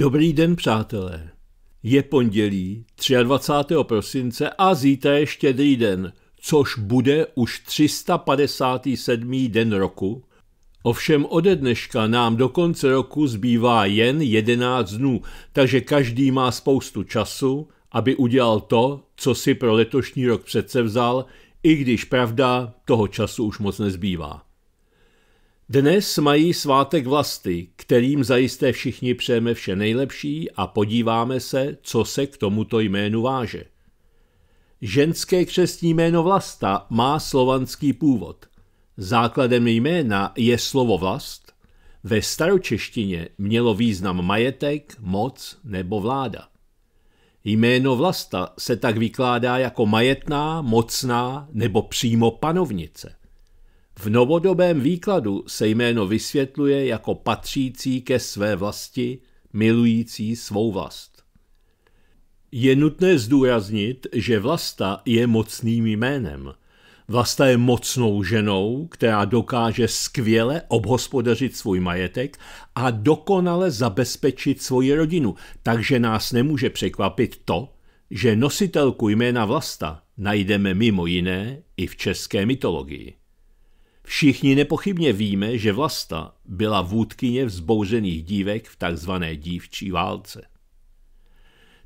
Dobrý den, přátelé. Je pondělí 23. prosince a zítra je štědrý den, což bude už 357. den roku. Ovšem ode dneška nám do konce roku zbývá jen 11 dnů, takže každý má spoustu času, aby udělal to, co si pro letošní rok přece vzal, i když pravda toho času už moc nezbývá. Dnes mají svátek vlasty, kterým zajisté všichni přejeme vše nejlepší a podíváme se, co se k tomuto jménu váže. Ženské křestní jméno Vlasta má slovanský původ. Základem jména je slovo vlast. Ve staročeštině mělo význam majetek, moc nebo vláda. Jméno Vlasta se tak vykládá jako majetná, mocná nebo přímo panovnice. V novodobém výkladu se jméno vysvětluje jako patřící ke své vlasti, milující svou vlast. Je nutné zdůraznit, že Vlasta je mocným jménem. Vlasta je mocnou ženou, která dokáže skvěle obhospodařit svůj majetek a dokonale zabezpečit svoji rodinu, takže nás nemůže překvapit to, že nositelku jména Vlasta najdeme mimo jiné i v české mytologii. Všichni nepochybně víme, že Vlasta byla vůdkyně vzbouřených dívek v takzvané dívčí válce.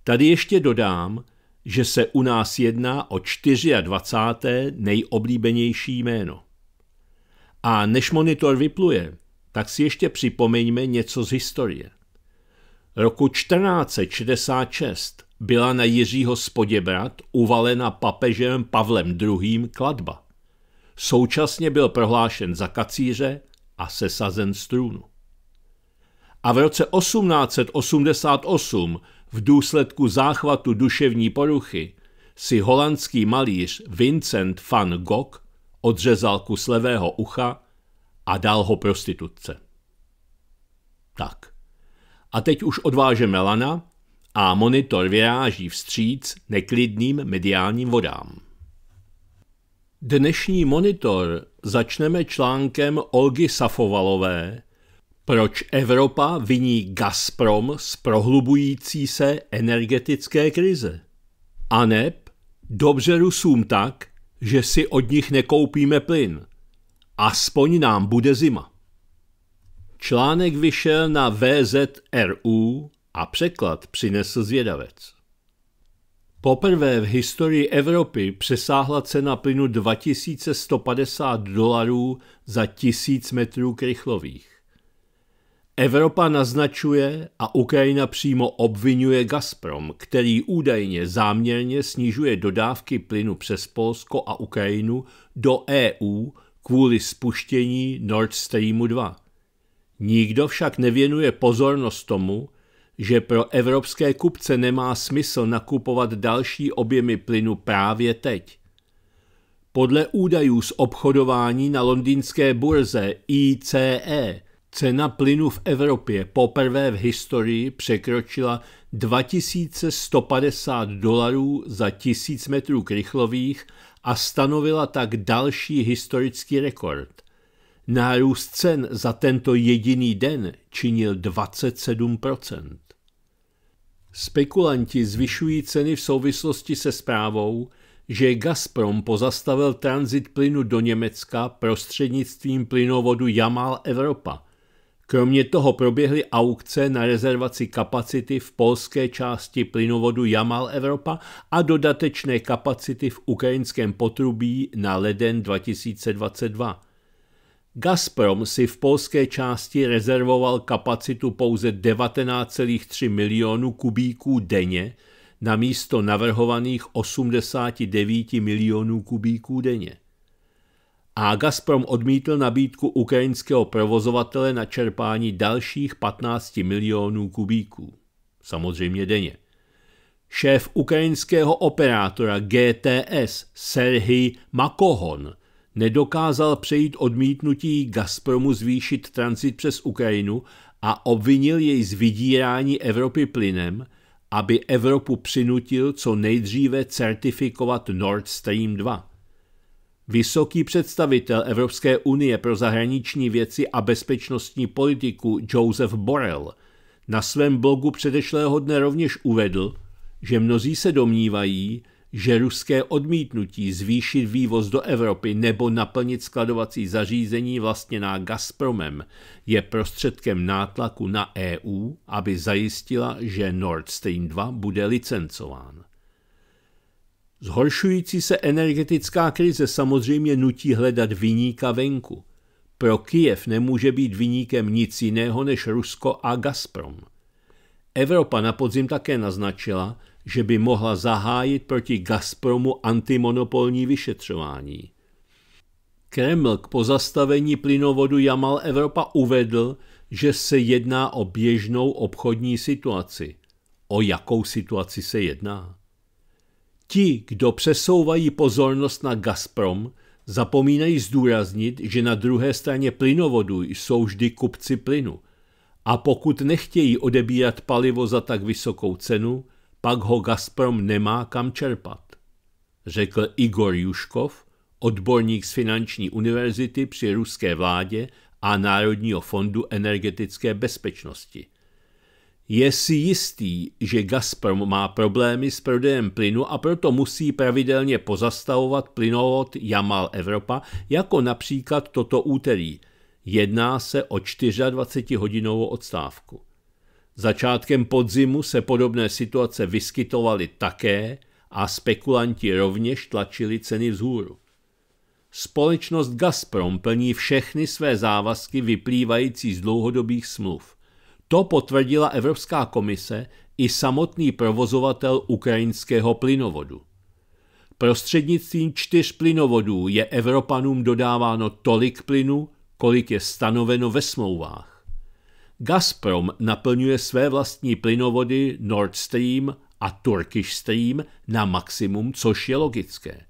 Tady ještě dodám, že se u nás jedná o 24. nejoblíbenější jméno. A než monitor vypluje, tak si ještě připomeňme něco z historie. Roku 1466 byla na Jiřího Spoděbrat uvalena papežem Pavlem II. kladba. Současně byl prohlášen za kacíře a sesazen z trůnu. A v roce 1888 v důsledku záchvatu duševní poruchy si holandský malíř Vincent van Gogh odřezal kus levého ucha a dal ho prostitutce. Tak. A teď už odvážeme lana a monitor vyráží vstříc neklidným mediálním vodám. Dnešní monitor začneme článkem Olgy Safovalové Proč Evropa viní Gazprom z prohlubující se energetické krize? A neb dobře Rusům tak, že si od nich nekoupíme plyn. Aspoň nám bude zima. Článek vyšel na VZRU a překlad přinesl zvědavec. Poprvé v historii Evropy přesáhla cena plynu 2150 dolarů za 1000 metrů krychlových. Evropa naznačuje a Ukrajina přímo obvinuje Gazprom, který údajně záměrně snižuje dodávky plynu přes Polsko a Ukrajinu do EU kvůli spuštění Nord Streamu 2. Nikdo však nevěnuje pozornost tomu, že pro evropské kupce nemá smysl nakupovat další objemy plynu právě teď. Podle údajů z obchodování na londýnské burze ICE cena plynu v Evropě poprvé v historii překročila 2150 dolarů za 1000 metrů krychlových a stanovila tak další historický rekord – Nárůst cen za tento jediný den činil 27 Spekulanti zvyšují ceny v souvislosti se zprávou, že Gazprom pozastavil tranzit plynu do Německa prostřednictvím plynovodu Jamal Evropa. Kromě toho proběhly aukce na rezervaci kapacity v polské části plynovodu Jamal Evropa a dodatečné kapacity v ukrajinském potrubí na leden 2022. Gazprom si v polské části rezervoval kapacitu pouze 19,3 milionů kubíků denně na místo navrhovaných 89 milionů kubíků denně. A Gazprom odmítl nabídku ukrajinského provozovatele na čerpání dalších 15 milionů kubíků, samozřejmě denně. Šéf ukrajinského operátora GTS Serhii Makohon – nedokázal přejít odmítnutí Gazpromu zvýšit transit přes Ukrajinu a obvinil jej z vydírání Evropy plynem, aby Evropu přinutil co nejdříve certifikovat Nord Stream 2. Vysoký představitel Evropské unie pro zahraniční věci a bezpečnostní politiku Joseph Borrell na svém blogu předešlého dne rovněž uvedl, že mnozí se domnívají, že ruské odmítnutí zvýšit vývoz do Evropy nebo naplnit skladovací zařízení vlastněná Gazpromem je prostředkem nátlaku na EU, aby zajistila, že Nord Stream 2 bude licencován. Zhoršující se energetická krize samozřejmě nutí hledat vyníka venku. Pro Kijev nemůže být vyníkem nic jiného než Rusko a Gazprom. Evropa na podzim také naznačila, že by mohla zahájit proti Gazpromu antimonopolní vyšetřování. Kreml k pozastavení plynovodu Jamal Evropa uvedl, že se jedná o běžnou obchodní situaci. O jakou situaci se jedná? Ti, kdo přesouvají pozornost na Gazprom, zapomínají zdůraznit, že na druhé straně plynovodu jsou vždy kupci plynu. A pokud nechtějí odebírat palivo za tak vysokou cenu, pak ho Gazprom nemá kam čerpat, řekl Igor Juškov, odborník z finanční univerzity při ruské vládě a Národního fondu energetické bezpečnosti. Je si jistý, že Gazprom má problémy s prodejem plynu a proto musí pravidelně pozastavovat plynovod Jamal Evropa, jako například toto úterý. Jedná se o 24-hodinovou odstávku. Začátkem podzimu se podobné situace vyskytovaly také a spekulanti rovněž tlačili ceny vzhůru. Společnost Gazprom plní všechny své závazky vyplývající z dlouhodobých smluv. To potvrdila Evropská komise i samotný provozovatel ukrajinského plynovodu. Prostřednictvím čtyř plynovodů je Evropanům dodáváno tolik plynu, kolik je stanoveno ve smlouvách. Gazprom naplňuje své vlastní plynovody Nord Stream a Turkish Stream na maximum, což je logické.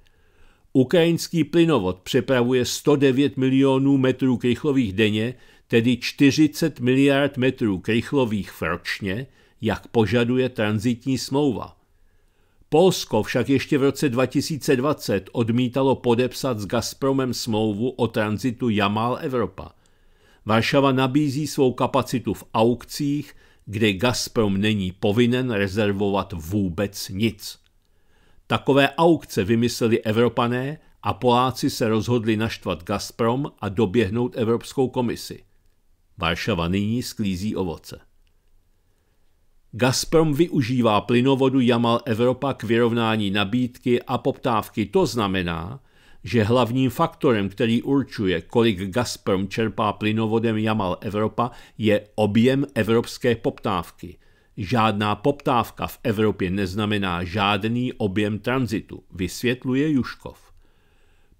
Ukrajinský plynovod přepravuje 109 milionů metrů krychlových denně, tedy 40 miliard metrů krychlových ročně, jak požaduje transitní smlouva. Polsko však ještě v roce 2020 odmítalo podepsat s Gazpromem smlouvu o tranzitu Jamal Evropa – Varšava nabízí svou kapacitu v aukcích, kde Gazprom není povinen rezervovat vůbec nic. Takové aukce vymysleli Evropané a Poláci se rozhodli naštvat Gazprom a doběhnout Evropskou komisi. Varšava nyní sklízí ovoce. Gazprom využívá plynovodu Jamal Evropa k vyrovnání nabídky a poptávky. To znamená, že hlavním faktorem, který určuje, kolik Gazprom čerpá plynovodem Jamal Evropa, je objem evropské poptávky. Žádná poptávka v Evropě neznamená žádný objem tranzitu, vysvětluje Juškov.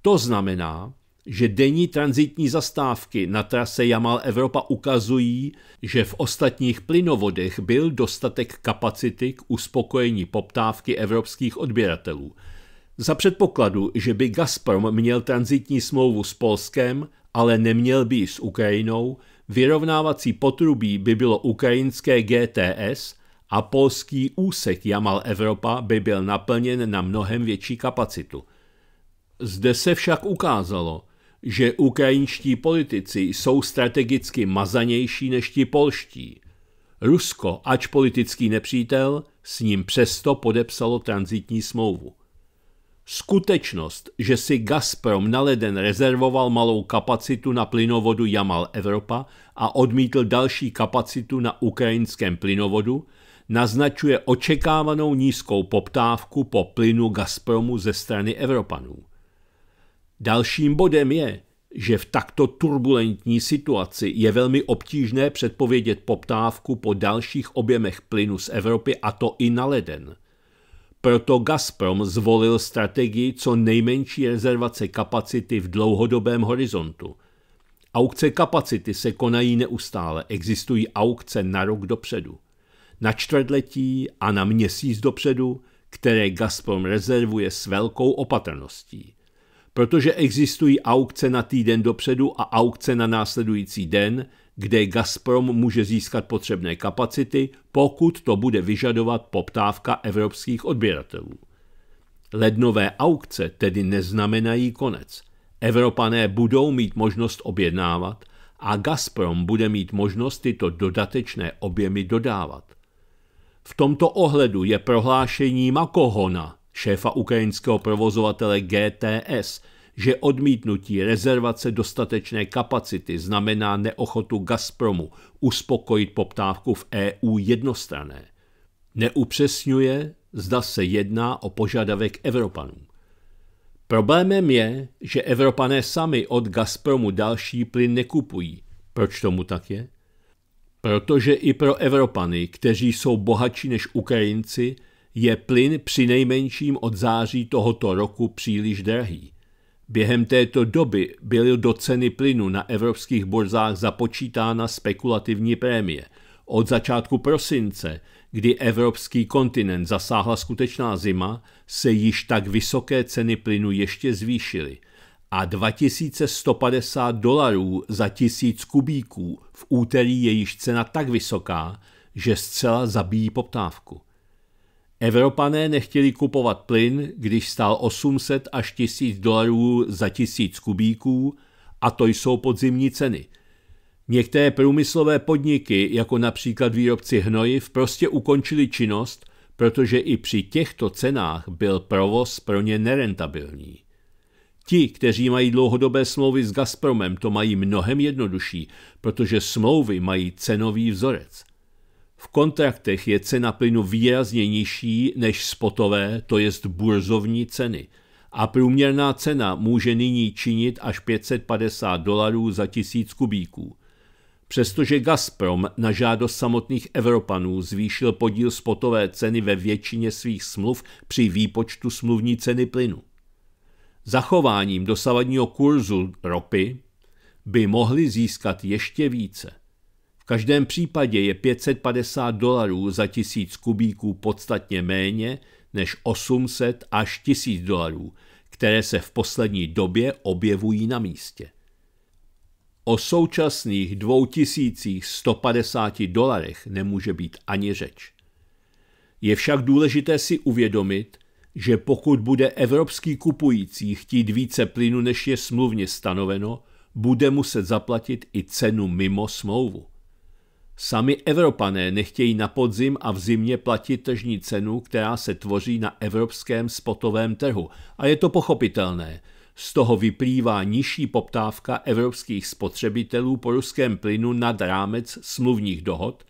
To znamená, že denní transitní zastávky na trase Jamal Evropa ukazují, že v ostatních plynovodech byl dostatek kapacity k uspokojení poptávky evropských odběratelů – za předpokladu, že by Gazprom měl transitní smlouvu s Polskem, ale neměl by ji s Ukrajinou, vyrovnávací potrubí by bylo ukrajinské GTS a polský úsek Jamal Evropa by byl naplněn na mnohem větší kapacitu. Zde se však ukázalo, že ukrajinští politici jsou strategicky mazanější než ti polští. Rusko, ač politický nepřítel, s ním přesto podepsalo transitní smlouvu. Skutečnost, že si Gazprom na leden rezervoval malou kapacitu na plynovodu Jamal Evropa a odmítl další kapacitu na ukrajinském plynovodu, naznačuje očekávanou nízkou poptávku po plynu Gazpromu ze strany Evropanů. Dalším bodem je, že v takto turbulentní situaci je velmi obtížné předpovědět poptávku po dalších objemech plynu z Evropy a to i na leden – proto Gazprom zvolil strategii co nejmenší rezervace kapacity v dlouhodobém horizontu. Aukce kapacity se konají neustále, existují aukce na rok dopředu, na čtvrtletí a na měsíc dopředu, které Gazprom rezervuje s velkou opatrností. Protože existují aukce na týden dopředu a aukce na následující den, kde Gazprom může získat potřebné kapacity, pokud to bude vyžadovat poptávka evropských odběratelů. Lednové aukce tedy neznamenají konec. Evropané budou mít možnost objednávat a Gazprom bude mít možnost tyto dodatečné objemy dodávat. V tomto ohledu je prohlášení Makohona, šéfa ukrajinského provozovatele GTS, že odmítnutí rezervace dostatečné kapacity znamená neochotu Gazpromu uspokojit poptávku v EU jednostrané. Neupřesňuje, zda se jedná o požadavek Evropanů. Problémem je, že Evropané sami od Gazpromu další plyn nekupují. Proč tomu tak je? Protože i pro Evropany, kteří jsou bohatší než Ukrajinci, je plyn nejmenším od září tohoto roku příliš drahý. Během této doby byly do ceny plynu na evropských burzách započítána spekulativní prémie. Od začátku prosince, kdy evropský kontinent zasáhla skutečná zima, se již tak vysoké ceny plynu ještě zvýšily a 2150 dolarů za tisíc kubíků v úterý je již cena tak vysoká, že zcela zabíjí poptávku. Evropané nechtěli kupovat plyn, když stál 800 až 1000 dolarů za 1000 kubíků, a to jsou podzimní ceny. Některé průmyslové podniky, jako například výrobci hnojiv, prostě ukončili činnost, protože i při těchto cenách byl provoz pro ně nerentabilní. Ti, kteří mají dlouhodobé smlouvy s Gazpromem, to mají mnohem jednodušší, protože smlouvy mají cenový vzorec – v kontraktech je cena plynu výrazně nižší než spotové, to jest burzovní ceny. A průměrná cena může nyní činit až 550 dolarů za tisíc kubíků. Přestože Gazprom na žádost samotných Evropanů zvýšil podíl spotové ceny ve většině svých smluv při výpočtu smluvní ceny plynu. Zachováním dosavadního kurzu ropy by mohli získat ještě více každém případě je 550 dolarů za tisíc kubíků podstatně méně než 800 až 1000 dolarů, které se v poslední době objevují na místě. O současných 2150 dolarech nemůže být ani řeč. Je však důležité si uvědomit, že pokud bude evropský kupující chtít více plynu, než je smluvně stanoveno, bude muset zaplatit i cenu mimo smlouvu. Sami Evropané nechtějí na podzim a v zimě platit tržní cenu, která se tvoří na evropském spotovém trhu. A je to pochopitelné. Z toho vyplývá nižší poptávka evropských spotřebitelů po ruském plynu nad rámec smluvních dohod.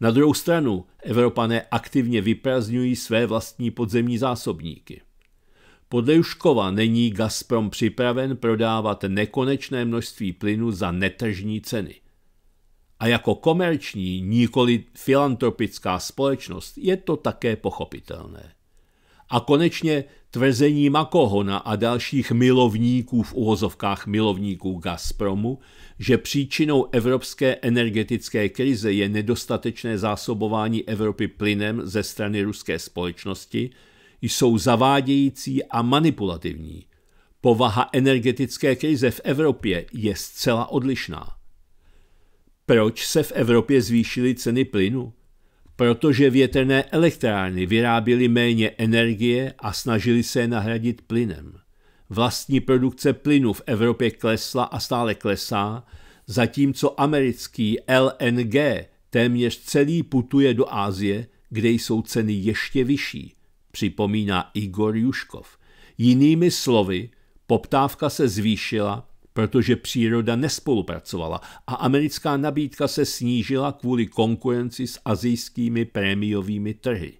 Na druhou stranu Evropané aktivně vyprazňují své vlastní podzemní zásobníky. Podle Juškova není Gazprom připraven prodávat nekonečné množství plynu za netržní ceny – a jako komerční, nikoli filantropická společnost je to také pochopitelné. A konečně tvrzení Makohona a dalších milovníků v uvozovkách milovníků Gazpromu, že příčinou evropské energetické krize je nedostatečné zásobování Evropy plynem ze strany ruské společnosti, jsou zavádějící a manipulativní. Povaha energetické krize v Evropě je zcela odlišná. Proč se v Evropě zvýšily ceny plynu? Protože větrné elektrárny vyráběly méně energie a snažili se je nahradit plynem. Vlastní produkce plynu v Evropě klesla a stále klesá, zatímco americký LNG téměř celý putuje do Ázie, kde jsou ceny ještě vyšší, připomíná Igor Juškov. Jinými slovy, poptávka se zvýšila protože příroda nespolupracovala a americká nabídka se snížila kvůli konkurenci s azijskými prémiovými trhy.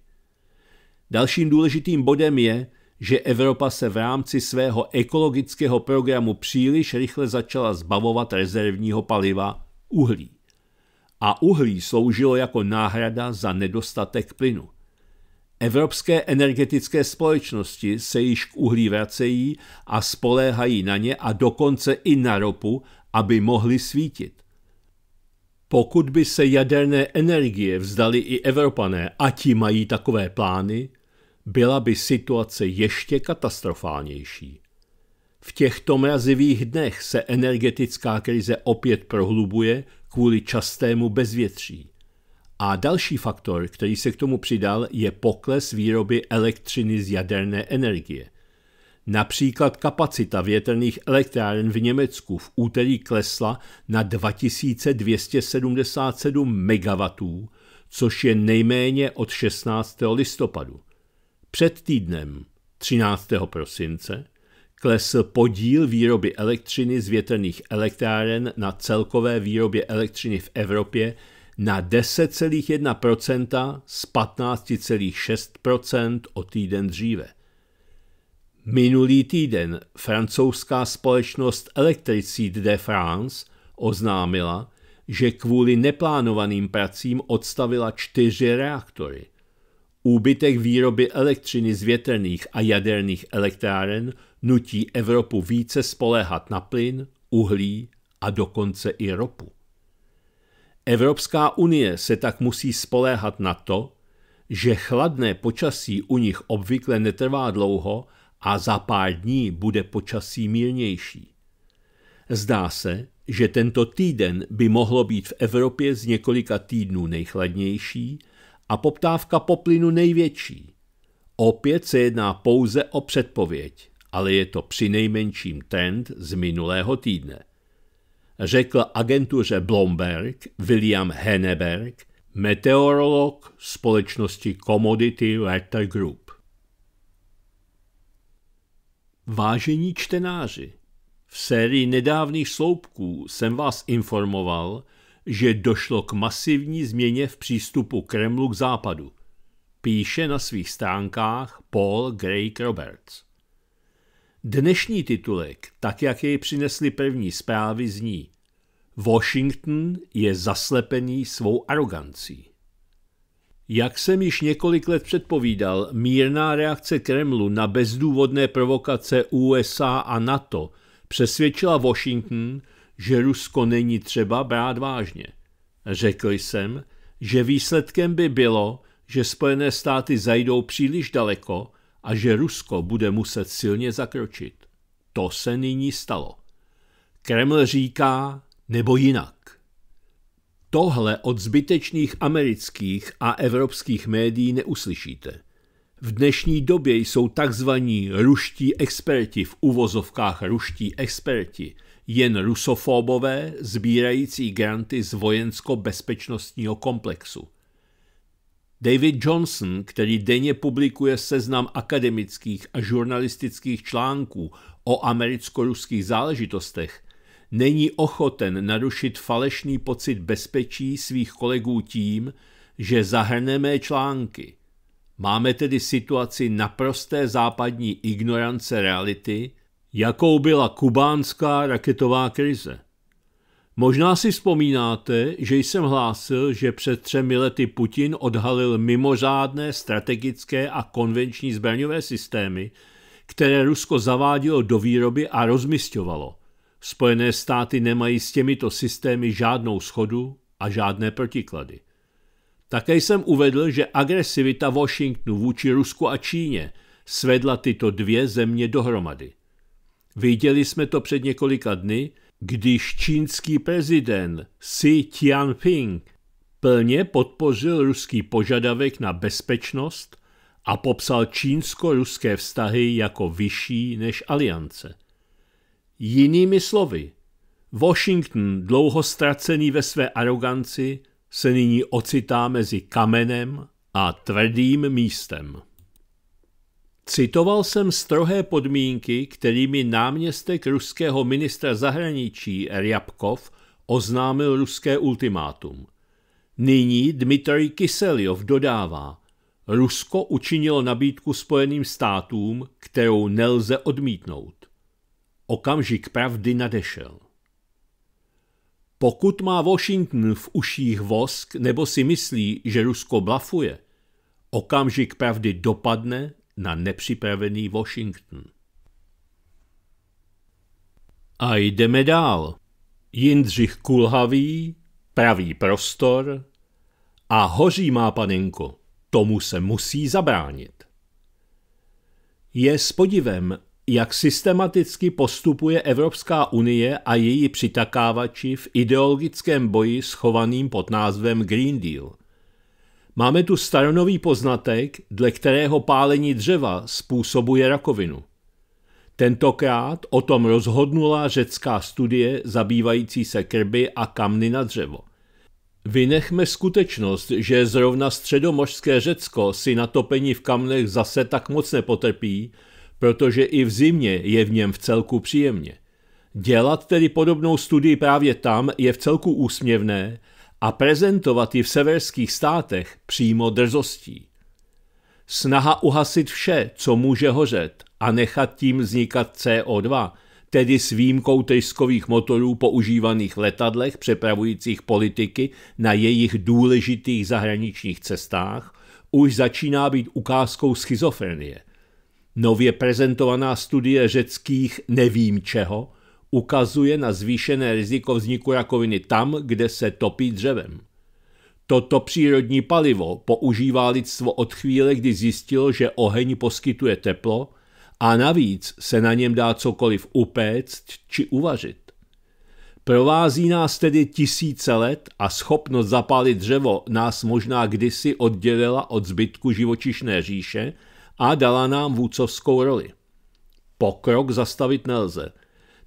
Dalším důležitým bodem je, že Evropa se v rámci svého ekologického programu příliš rychle začala zbavovat rezervního paliva uhlí. A uhlí sloužilo jako náhrada za nedostatek plynu. Evropské energetické společnosti se již k uhlí vracejí a spoléhají na ně a dokonce i na ropu, aby mohly svítit. Pokud by se jaderné energie vzdali i Evropané a ti mají takové plány, byla by situace ještě katastrofálnější. V těchto mrazivých dnech se energetická krize opět prohlubuje kvůli častému bezvětří. A další faktor, který se k tomu přidal, je pokles výroby elektřiny z jaderné energie. Například kapacita větrných elektráren v Německu v úterý klesla na 2277 MW, což je nejméně od 16. listopadu. Před týdnem, 13. prosince, klesl podíl výroby elektřiny z větrných elektráren na celkové výrobě elektřiny v Evropě na 10,1% z 15,6% o týden dříve. Minulý týden francouzská společnost Electricité de France oznámila, že kvůli neplánovaným pracím odstavila čtyři reaktory. Úbytek výroby elektřiny z větrných a jaderných elektráren nutí Evropu více spoléhat na plyn, uhlí a dokonce i ropu. Evropská unie se tak musí spoléhat na to, že chladné počasí u nich obvykle netrvá dlouho a za pár dní bude počasí mírnější. Zdá se, že tento týden by mohlo být v Evropě z několika týdnů nejchladnější a poptávka po plynu největší. Opět se jedná pouze o předpověď, ale je to přinejmenším trend z minulého týdne řekl agentuře Blomberg William Henneberg, meteorolog společnosti Commodity Letter Group. Vážení čtenáři, v sérii nedávných sloupků jsem vás informoval, že došlo k masivní změně v přístupu Kremlu k západu. Píše na svých stránkách Paul Greg Roberts. Dnešní titulek, tak jak jej přinesly první zprávy, zní Washington je zaslepený svou arogancí. Jak jsem již několik let předpovídal, mírná reakce Kremlu na bezdůvodné provokace USA a NATO přesvědčila Washington, že Rusko není třeba brát vážně. Řekl jsem, že výsledkem by bylo, že Spojené státy zajdou příliš daleko a že Rusko bude muset silně zakročit. To se nyní stalo. Kreml říká nebo jinak. Tohle od zbytečných amerických a evropských médií neuslyšíte. V dnešní době jsou takzvaní ruští experti v uvozovkách ruští experti jen rusofobové sbírající granty z vojensko-bezpečnostního komplexu – David Johnson, který denně publikuje seznam akademických a žurnalistických článků o americko-ruských záležitostech, není ochoten narušit falešný pocit bezpečí svých kolegů tím, že zahrne mé články. Máme tedy situaci naprosté západní ignorance reality, jakou byla kubánská raketová krize. Možná si vzpomínáte, že jsem hlásil, že před třemi lety Putin odhalil mimořádné strategické a konvenční zbraňové systémy, které Rusko zavádělo do výroby a rozmysťovalo. Spojené státy nemají s těmito systémy žádnou schodu a žádné protiklady. Také jsem uvedl, že agresivita Washingtonu vůči Rusku a Číně svedla tyto dvě země dohromady. Viděli jsme to před několika dny, když čínský prezident Xi Jinping plně podpořil ruský požadavek na bezpečnost a popsal čínsko-ruské vztahy jako vyšší než aliance. Jinými slovy, Washington, dlouho ztracený ve své aroganci, se nyní ocitá mezi kamenem a tvrdým místem. Citoval jsem strohé podmínky, kterými náměstek ruského ministra zahraničí Ryabkov oznámil ruské ultimátum. Nyní Dmitrij Kiselyov dodává, Rusko učinilo nabídku Spojeným státům, kterou nelze odmítnout. Okamžik pravdy nadešel. Pokud má Washington v uších vosk nebo si myslí, že Rusko blafuje, okamžik pravdy dopadne na nepřipravený Washington. A jdeme dál. Jindřich kulhavý, pravý prostor a hoří má panenko. Tomu se musí zabránit. Je s podivem, jak systematicky postupuje Evropská unie a její přitakávači v ideologickém boji schovaným pod názvem Green Deal. Máme tu staronový poznatek, dle kterého pálení dřeva způsobuje rakovinu. Tentokrát o tom rozhodnula řecká studie zabývající se krby a kamny na dřevo. Vynechme skutečnost, že zrovna středomořské Řecko si na topení v kamnech zase tak moc nepotrpí, protože i v zimě je v něm v celku příjemně. Dělat tedy podobnou studii právě tam je v celku úsměvné a prezentovat ji v severských státech přímo drzostí. Snaha uhasit vše, co může hořet a nechat tím vznikat CO2, tedy s výjimkou tryskových motorů používaných v letadlech přepravujících politiky na jejich důležitých zahraničních cestách, už začíná být ukázkou schizofrenie. Nově prezentovaná studie řeckých nevím čeho – ukazuje na zvýšené riziko vzniku rakoviny tam, kde se topí dřevem. Toto přírodní palivo používá lidstvo od chvíle, kdy zjistilo, že oheň poskytuje teplo a navíc se na něm dá cokoliv upéct či uvařit. Provází nás tedy tisíce let a schopnost zapálit dřevo nás možná kdysi oddělila od zbytku živočišné říše a dala nám vůcovskou roli. Pokrok zastavit nelze –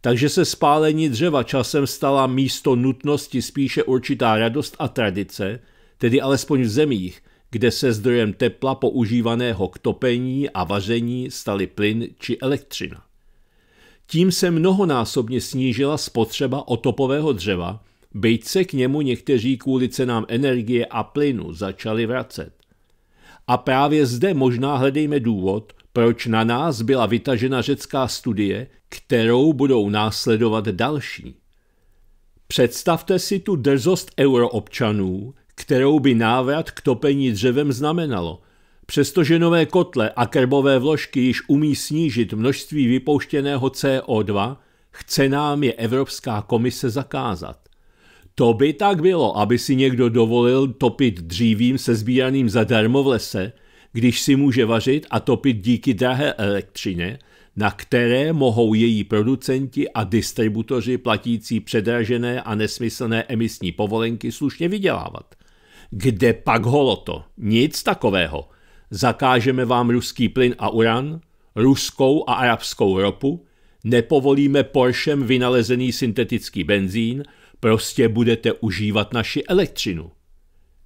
takže se spálení dřeva časem stala místo nutnosti spíše určitá radost a tradice, tedy alespoň v zemích, kde se zdrojem tepla používaného k topení a vaření staly plyn či elektřina. Tím se mnohonásobně snížila spotřeba otopového dřeva, byť se k němu někteří kvůli cenám energie a plynu začali vracet. A právě zde možná hledejme důvod, proč na nás byla vytažena řecká studie, kterou budou následovat další. Představte si tu drzost euroobčanů, kterou by návrat k topení dřevem znamenalo. Přestože nové kotle a krbové vložky již umí snížit množství vypouštěného CO2, chce nám je Evropská komise zakázat. To by tak bylo, aby si někdo dovolil topit dřívím se sbíraným zadarmo v lese, když si může vařit a topit díky drahé elektřině, na které mohou její producenti a distributoři platící předražené a nesmyslné emisní povolenky slušně vydělávat. Kde pak holoto? Nic takového. Zakážeme vám ruský plyn a uran, ruskou a arabskou ropu, nepovolíme Porschem vynalezený syntetický benzín, prostě budete užívat naši elektřinu.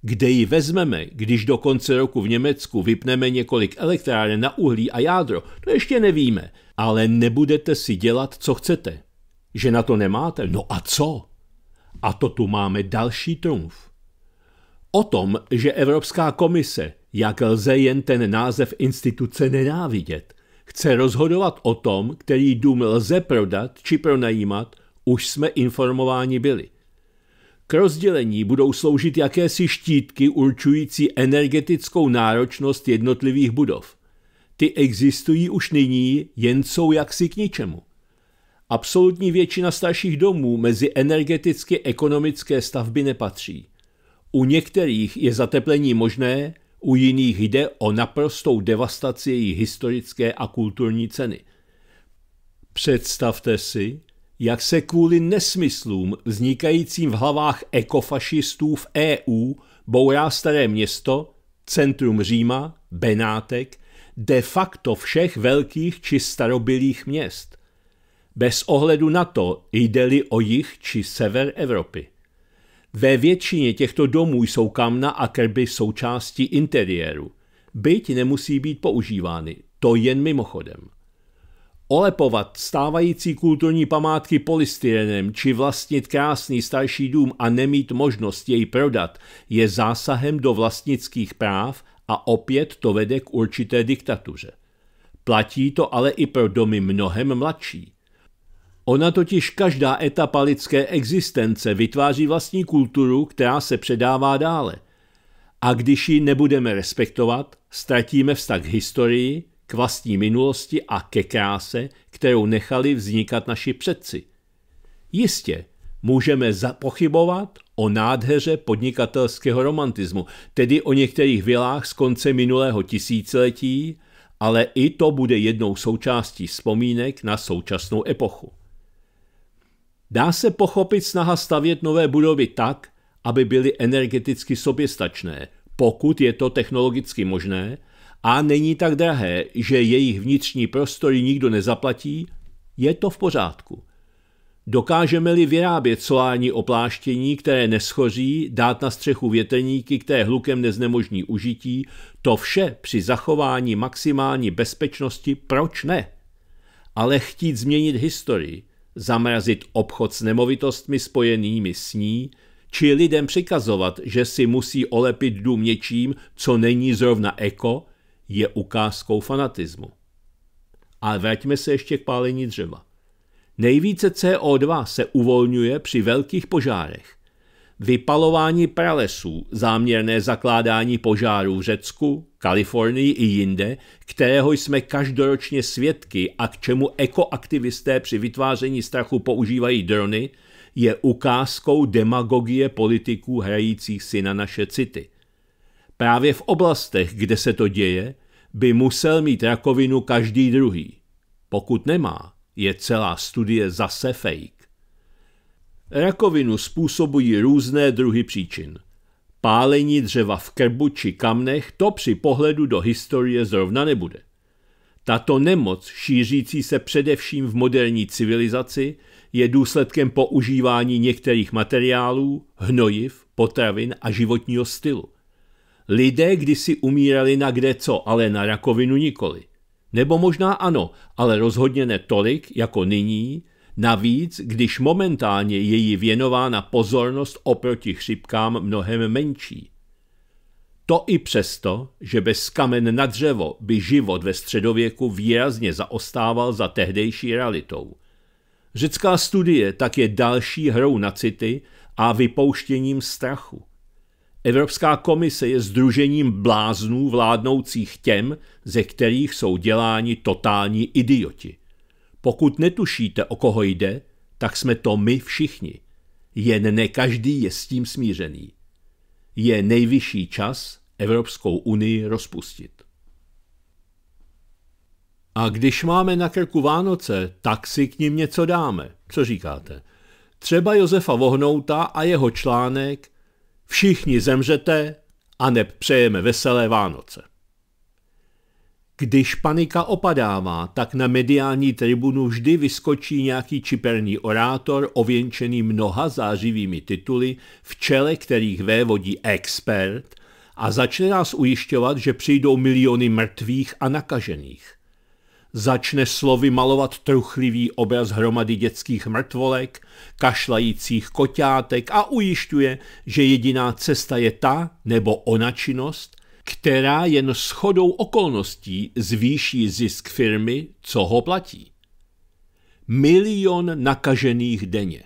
Kde ji vezmeme, když do konce roku v Německu vypneme několik elektráren na uhlí a jádro? To ještě nevíme. Ale nebudete si dělat, co chcete. Že na to nemáte? No a co? A to tu máme další trumf. O tom, že Evropská komise, jak lze jen ten název instituce nenávidět, chce rozhodovat o tom, který dům lze prodat či pronajímat, už jsme informováni byli. K rozdělení budou sloužit jakési štítky určující energetickou náročnost jednotlivých budov. Ty existují už nyní, jen jsou jaksi k ničemu. Absolutní většina starších domů mezi energeticky ekonomické stavby nepatří. U některých je zateplení možné, u jiných jde o naprostou devastaci jejich historické a kulturní ceny. Představte si, jak se kvůli nesmyslům vznikajícím v hlavách ekofašistů v EU bourá staré město, centrum Říma, Benátek, de facto všech velkých či starobylých měst, bez ohledu na to, jde-li o jich či sever Evropy. Ve většině těchto domů jsou kamna a krby součástí interiéru, byť nemusí být používány, to jen mimochodem. Olepovat stávající kulturní památky polystyrenem či vlastnit krásný starší dům a nemít možnost jej prodat je zásahem do vlastnických práv a opět to vede k určité diktatuře. Platí to ale i pro domy mnohem mladší. Ona totiž každá etapa lidské existence vytváří vlastní kulturu, která se předává dále. A když ji nebudeme respektovat, ztratíme vztah k historii, k vlastní minulosti a ke kráse, kterou nechali vznikat naši předci. Jistě, můžeme zapochybovat o nádheře podnikatelského romantismu, tedy o některých vilách z konce minulého tisíciletí, ale i to bude jednou součástí vzpomínek na současnou epochu. Dá se pochopit snaha stavět nové budovy tak, aby byly energeticky soběstačné, pokud je to technologicky možné, a není tak drahé, že jejich vnitřní prostory nikdo nezaplatí, je to v pořádku. Dokážeme-li vyrábět solární opláštění, které neschoří, dát na střechu větrníky, které hlukem neznemožní užití, to vše při zachování maximální bezpečnosti, proč ne? Ale chtít změnit historii, zamrazit obchod s nemovitostmi spojenými s ní, či lidem přikazovat, že si musí olepit dům něčím, co není zrovna eko, je ukázkou fanatismu. A vraťme se ještě k pálení dřeva. Nejvíce CO2 se uvolňuje při velkých požárech. Vypalování pralesů, záměrné zakládání požárů v Řecku, Kalifornii i jinde, kterého jsme každoročně svědky a k čemu ekoaktivisté při vytváření strachu používají drony, je ukázkou demagogie politiků hrajících si na naše city – Právě v oblastech, kde se to děje, by musel mít rakovinu každý druhý. Pokud nemá, je celá studie zase fake. Rakovinu způsobují různé druhy příčin. Pálení dřeva v krbu či kamnech to při pohledu do historie zrovna nebude. Tato nemoc, šířící se především v moderní civilizaci, je důsledkem používání některých materiálů, hnojiv, potravin a životního stylu. Lidé kdysi umírali na kde co, ale na rakovinu nikoli. Nebo možná ano, ale rozhodně ne tolik jako nyní, navíc, když momentálně je jí věnována pozornost oproti chřipkám mnohem menší. To i přesto, že bez kamen na dřevo by život ve středověku výrazně zaostával za tehdejší realitou. Řecká studie tak je další hrou na city a vypouštěním strachu. Evropská komise je združením bláznů vládnoucích těm, ze kterých jsou děláni totální idioti. Pokud netušíte, o koho jde, tak jsme to my všichni. Jen ne každý je s tím smířený. Je nejvyšší čas Evropskou unii rozpustit. A když máme na krku Vánoce, tak si k ním něco dáme. Co říkáte? Třeba Josefa Vohnouta a jeho článek – Všichni zemřete a neb přejeme veselé Vánoce. Když panika opadává, tak na mediální tribunu vždy vyskočí nějaký čiperný orátor ověnčený mnoha zářivými tituly, v čele kterých vévodí expert a začne nás ujišťovat, že přijdou miliony mrtvých a nakažených začne slovy malovat truchlivý obraz hromady dětských mrtvolek, kašlajících koťátek a ujišťuje, že jediná cesta je ta nebo ona činnost, která jen shodou okolností zvýší zisk firmy, co ho platí. Milion nakažených denně.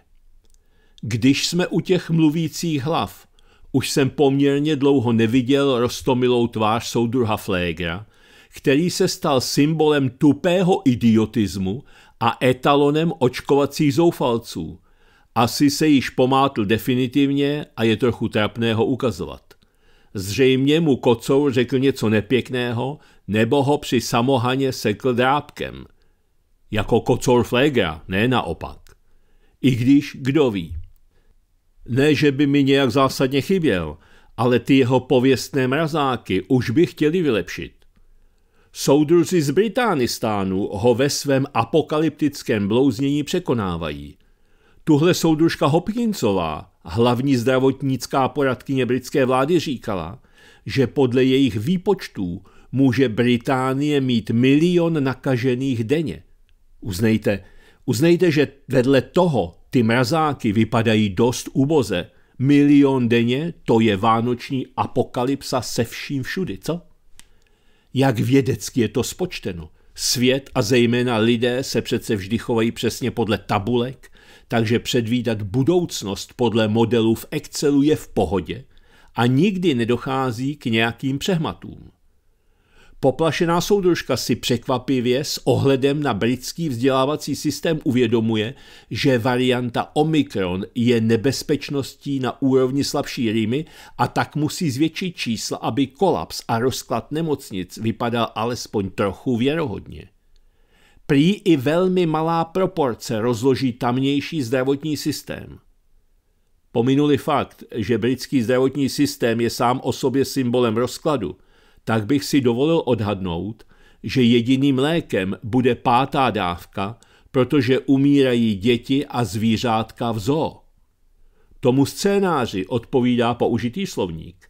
Když jsme u těch mluvících hlav, už jsem poměrně dlouho neviděl rostomilou tvář soudruha Flégra, který se stal symbolem tupého idiotismu a etalonem očkovacích zoufalců. Asi se již pomátl definitivně a je trochu trapné ho ukazovat. Zřejmě mu kocou řekl něco nepěkného, nebo ho při samohaně sekl drábkem. Jako kocor flégra, ne naopak. I když kdo ví. Ne, že by mi nějak zásadně chyběl, ale ty jeho pověstné mrazáky už by chtěli vylepšit. Soudruzi z Británistánu ho ve svém apokalyptickém blouznění překonávají. Tuhle soudružka Hopkinsová, hlavní zdravotnická poradkyně britské vlády, říkala, že podle jejich výpočtů může Británie mít milion nakažených denně. Uznejte, uznejte, že vedle toho ty mrazáky vypadají dost uboze. Milion denně, to je vánoční apokalypsa se vším všudy, co? Jak vědecky je to spočteno? Svět a zejména lidé se přece vždy chovají přesně podle tabulek, takže předvídat budoucnost podle modelů v Excelu je v pohodě a nikdy nedochází k nějakým přehmatům. Poplašená soudružka si překvapivě s ohledem na britský vzdělávací systém uvědomuje, že varianta Omikron je nebezpečností na úrovni slabší rýmy a tak musí zvětšit čísla, aby kolaps a rozklad nemocnic vypadal alespoň trochu věrohodně. Prý i velmi malá proporce rozloží tamnější zdravotní systém. Pominuli fakt, že britský zdravotní systém je sám o sobě symbolem rozkladu – tak bych si dovolil odhadnout, že jediným lékem bude pátá dávka, protože umírají děti a zvířátka v zoo. Tomu scénáři odpovídá použitý slovník.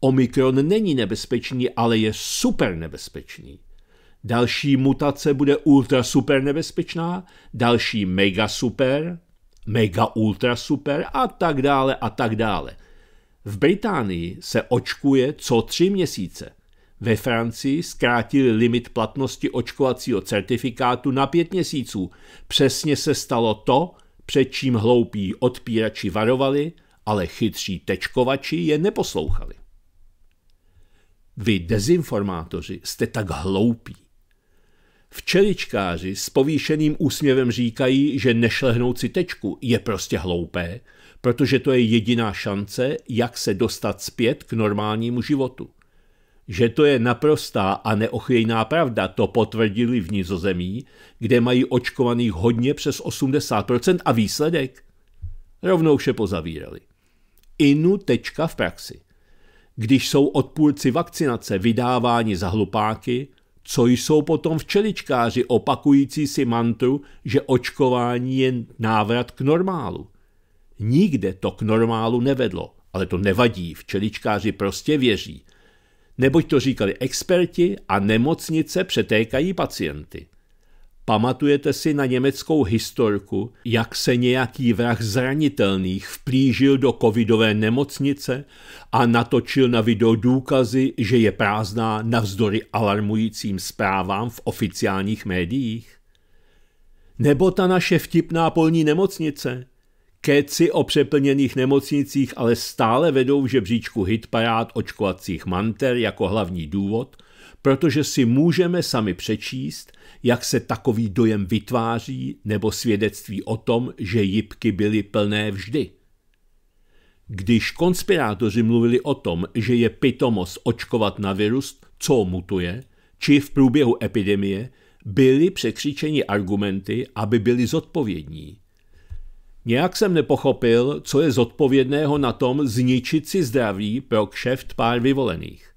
Omikron není nebezpečný, ale je super nebezpečný. Další mutace bude ultra super nebezpečná, další mega super, mega ultra super a tak dále a tak dále. V Británii se očkuje co tři měsíce – ve Francii zkrátili limit platnosti očkovacího certifikátu na pět měsíců. Přesně se stalo to, před čím hloupí odpírači varovali, ale chytří tečkovači je neposlouchali. Vy, dezinformátoři, jste tak hloupí. Včeličkáři s povýšeným úsměvem říkají, že nešlehnout si tečku je prostě hloupé, protože to je jediná šance, jak se dostat zpět k normálnímu životu. Že to je naprostá a neochvějná pravda, to potvrdili v Nizozemí, kde mají očkovaných hodně přes 80% a výsledek? Rovnou vše pozavírali. Inu tečka v praxi. Když jsou odpůrci vakcinace vydáváni za hlupáky, co jsou potom včeličkáři opakující si mantru, že očkování je návrat k normálu? Nikde to k normálu nevedlo, ale to nevadí, včeličkáři prostě věří, neboť to říkali experti a nemocnice přetékají pacienty. Pamatujete si na německou historku, jak se nějaký vrah zranitelných vplížil do covidové nemocnice a natočil na video důkazy, že je prázdná navzdory alarmujícím zprávám v oficiálních médiích? Nebo ta naše vtipná polní nemocnice, Keci o přeplněných nemocnicích ale stále vedou v žebříčku hitparád očkovacích manter jako hlavní důvod, protože si můžeme sami přečíst, jak se takový dojem vytváří nebo svědectví o tom, že jipky byly plné vždy. Když konspirátoři mluvili o tom, že je pitomost očkovat na virus, co mutuje, či v průběhu epidemie, byli překřičeni argumenty, aby byli zodpovědní – Nějak jsem nepochopil, co je zodpovědného na tom zničit si zdraví pro kšeft pár vyvolených.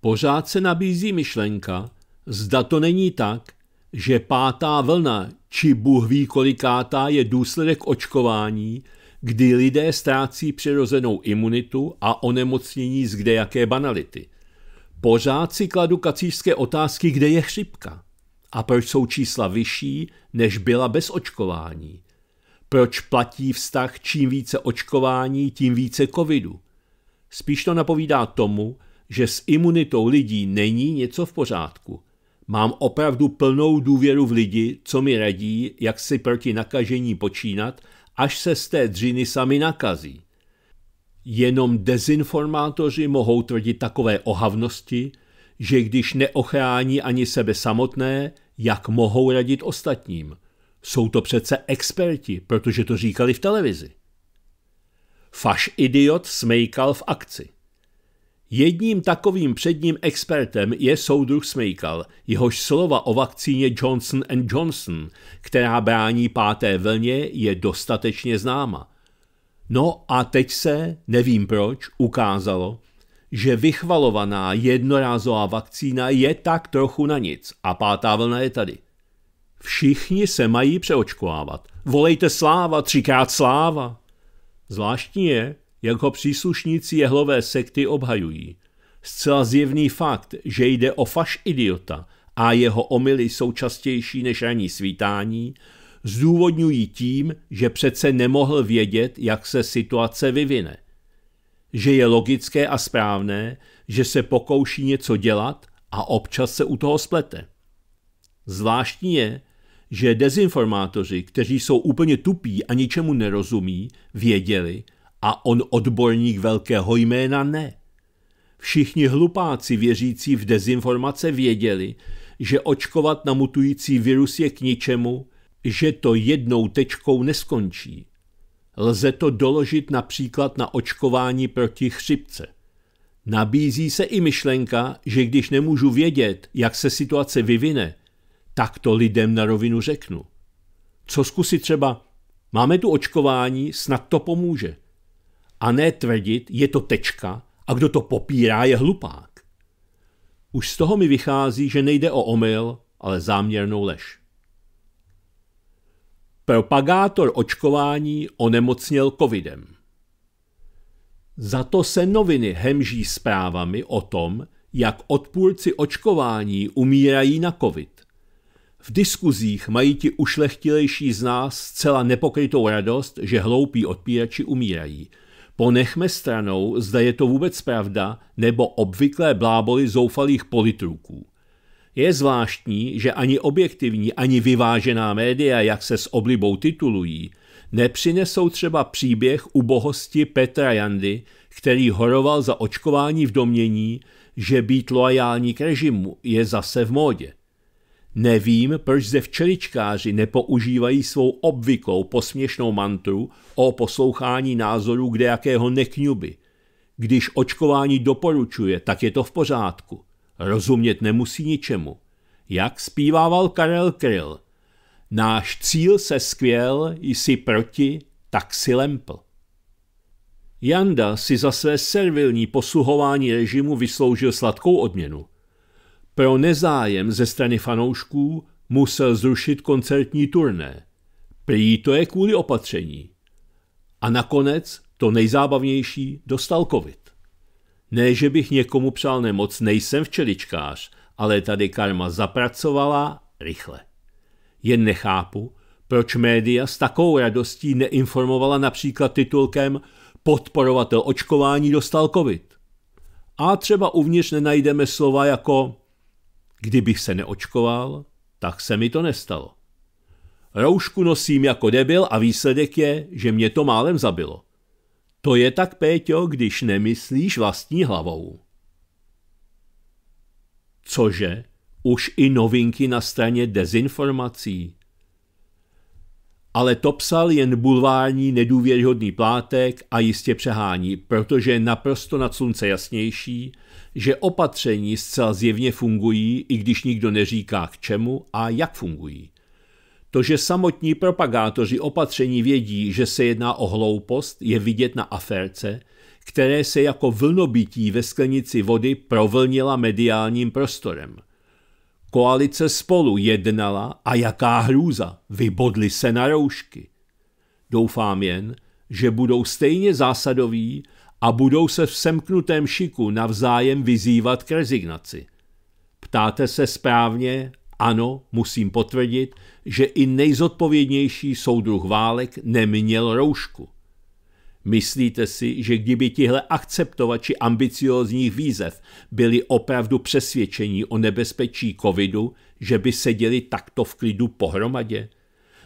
Pořád se nabízí myšlenka, zda to není tak, že pátá vlna či Bůh ví kolikátá je důsledek očkování, kdy lidé ztrácí přirozenou imunitu a onemocnění z kdejaké banality. Pořád si kladu kacířské otázky, kde je chřipka a proč jsou čísla vyšší, než byla bez očkování – proč platí vztah čím více očkování, tím více covidu? Spíš to napovídá tomu, že s imunitou lidí není něco v pořádku. Mám opravdu plnou důvěru v lidi, co mi radí, jak si proti nakažení počínat, až se z té dřiny sami nakazí. Jenom dezinformátoři mohou tvrdit takové ohavnosti, že když neochrání ani sebe samotné, jak mohou radit ostatním – jsou to přece experti, protože to říkali v televizi. Faš idiot Smejkal v akci. Jedním takovým předním expertem je soudruh Smejkal, jehož slova o vakcíně Johnson Johnson, která brání páté vlně, je dostatečně známa. No a teď se, nevím proč, ukázalo, že vychvalovaná jednorázová vakcína je tak trochu na nic a pátá vlna je tady – Všichni se mají přeočkovávat. Volejte sláva, třikrát sláva. Zvláštní je, jak ho příslušníci jehlové sekty obhajují. Zcela zjevný fakt, že jde o faš idiota a jeho omily jsou častější než ranní svítání, zdůvodňují tím, že přece nemohl vědět, jak se situace vyvine. Že je logické a správné, že se pokouší něco dělat a občas se u toho splete. Zvláštní je, že dezinformátoři, kteří jsou úplně tupí a ničemu nerozumí, věděli a on odborník velkého jména ne. Všichni hlupáci věřící v dezinformace věděli, že očkovat na mutující virus je k ničemu, že to jednou tečkou neskončí. Lze to doložit například na očkování proti chřipce. Nabízí se i myšlenka, že když nemůžu vědět, jak se situace vyvine, tak to lidem na rovinu řeknu. Co zkusit třeba, máme tu očkování, snad to pomůže. A ne tvrdit, je to tečka a kdo to popírá, je hlupák. Už z toho mi vychází, že nejde o omyl, ale záměrnou lež. Propagátor očkování onemocněl covidem. Za to se noviny hemží zprávami o tom, jak odpůrci očkování umírají na covid. V diskuzích mají ti ušlechtilejší z nás zcela nepokrytou radost, že hloupí odpírači umírají. Ponechme stranou, zda je to vůbec pravda, nebo obvyklé bláboli zoufalých politruků. Je zvláštní, že ani objektivní, ani vyvážená média, jak se s oblibou titulují, nepřinesou třeba příběh ubohosti Petra Jandy, který horoval za očkování v domění, že být loajální k režimu je zase v módě. Nevím, proč ze včeličkáři nepoužívají svou obvyklou posměšnou mantru o poslouchání názorů kdejakého nekňuby. Když očkování doporučuje, tak je to v pořádku. Rozumět nemusí ničemu. Jak zpívával Karel Kryl. Náš cíl se skvěl, jsi proti, tak si lempl. Janda si za své servilní posluhování režimu vysloužil sladkou odměnu – pro nezájem ze strany fanoušků musel zrušit koncertní turné. Prý to je kvůli opatření. A nakonec to nejzábavnější dostal covid. Ne, že bych někomu přál nemoc, nejsem včeličkář, ale tady karma zapracovala rychle. Jen nechápu, proč média s takovou radostí neinformovala například titulkem Podporovatel očkování dostal covid. A třeba uvnitř nenajdeme slova jako Kdybych se neočkoval, tak se mi to nestalo. Roušku nosím jako debil a výsledek je, že mě to málem zabilo. To je tak, Péťo, když nemyslíš vlastní hlavou. Cože? Už i novinky na straně dezinformací. Ale to psal jen bulvární nedůvěryhodný plátek a jistě přehání, protože je naprosto nad slunce jasnější, že opatření zcela zjevně fungují, i když nikdo neříká k čemu a jak fungují. To, že samotní propagátoři opatření vědí, že se jedná o hloupost, je vidět na aférce, které se jako vlnobití ve sklenici vody provlnila mediálním prostorem. Koalice spolu jednala a jaká hrůza, vybodli se na roušky. Doufám jen, že budou stejně zásadoví, a budou se v semknutém šiku navzájem vyzývat k rezignaci. Ptáte se správně, ano, musím potvrdit, že i nejzodpovědnější soudruh válek neměl roušku. Myslíte si, že kdyby tihle akceptovači ambiciózních výzev byli opravdu přesvědčení o nebezpečí covidu, že by seděli takto v klidu pohromadě?